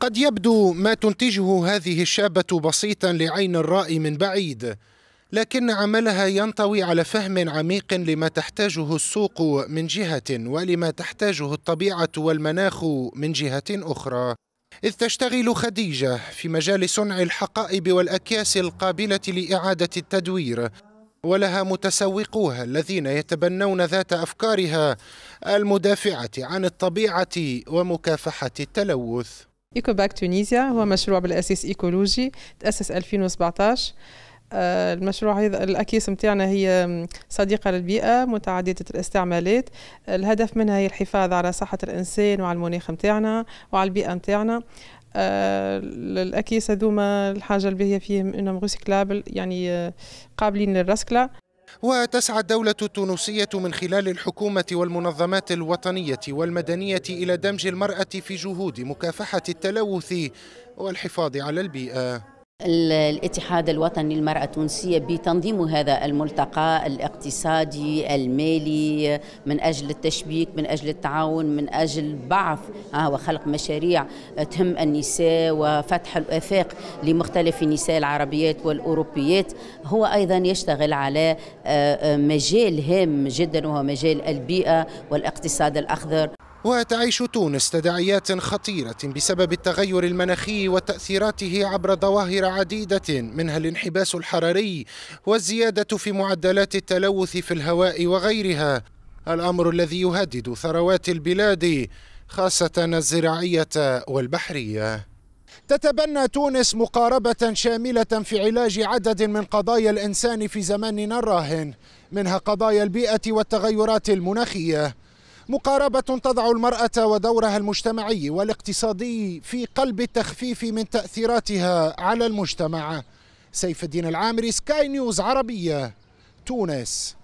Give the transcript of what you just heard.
قد يبدو ما تنتجه هذه الشابة بسيطا لعين الراي من بعيد لكن عملها ينطوي على فهم عميق لما تحتاجه السوق من جهة ولما تحتاجه الطبيعة والمناخ من جهة أخرى إذ تشتغل خديجة في مجال صنع الحقائب والأكياس القابلة لإعادة التدوير ولها متسوقوها الذين يتبنون ذات أفكارها المدافعة عن الطبيعة ومكافحة التلوث ايكو باك تونيزيا هو مشروع بالاساس ايكولوجي تاسس 2017 آه، المشروع هذا الاكياس نتاعنا هي صديقه للبيئه متعدده الاستعمالات الهدف منها هي الحفاظ على صحه الانسان وعلى المناخ نتاعنا وعلى البيئه نتاعنا آه، الاكياس هذوما الحاجه اللي هي فيهم انهم ريسيكلابل يعني آه، قابلين للرسكله وتسعى الدولة التونسية من خلال الحكومة والمنظمات الوطنية والمدنية إلى دمج المرأة في جهود مكافحة التلوث والحفاظ على البيئة الاتحاد الوطني للمرأة التونسية بتنظيم هذا الملتقى الاقتصادي المالي من أجل التشبيك من أجل التعاون من أجل آه وخلق مشاريع تهم النساء وفتح الآفاق لمختلف النساء العربيات والأوروبيات هو أيضا يشتغل على آه، آه، مجال هام جدا وهو مجال البيئة والاقتصاد الأخضر وتعيش تونس تداعيات خطيرة بسبب التغير المناخي وتأثيراته عبر ظواهر عديدة منها الانحباس الحراري والزيادة في معدلات التلوث في الهواء وغيرها الأمر الذي يهدد ثروات البلاد خاصة الزراعية والبحرية تتبنى تونس مقاربة شاملة في علاج عدد من قضايا الإنسان في زماننا الراهن منها قضايا البيئة والتغيرات المناخية مقاربة تضع المرأة ودورها المجتمعي والاقتصادي في قلب التخفيف من تأثيراتها على المجتمع سيف الدين العامري سكاي نيوز عربية تونس